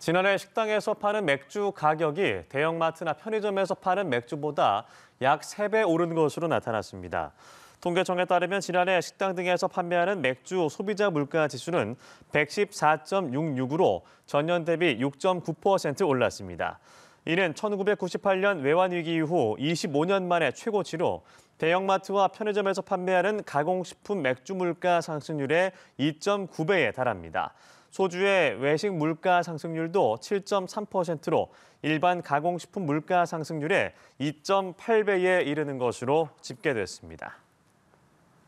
지난해 식당에서 파는 맥주 가격이 대형마트나 편의점에서 파는 맥주보다 약 3배 오른 것으로 나타났습니다. 통계청에 따르면 지난해 식당 등에서 판매하는 맥주 소비자 물가 지수는 114.66으로 전년 대비 6.9% 올랐습니다. 이는 1998년 외환위기 이후 25년 만에 최고치로 대형마트와 편의점에서 판매하는 가공식품 맥주 물가 상승률의 2.9배에 달합니다. 소주의 외식 물가 상승률도 7.3%로 일반 가공식품 물가 상승률의 2.8배에 이르는 것으로 집계됐습니다.